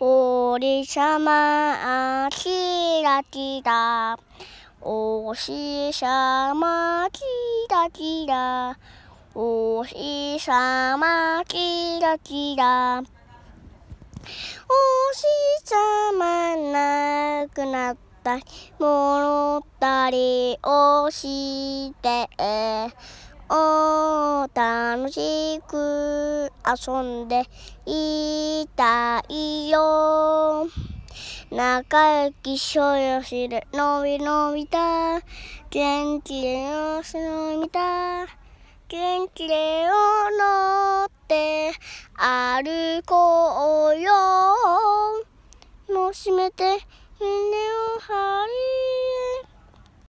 おりさまあきらきら。おしさまきらきら。おしさまきらきら。おしさまなくなったり、戻ったりおして。を楽しく遊んでいたいよ。仲良きしょよしで、のびのびた。元気でよしのびた。元気でよ乗って歩こうよ。もう閉めて。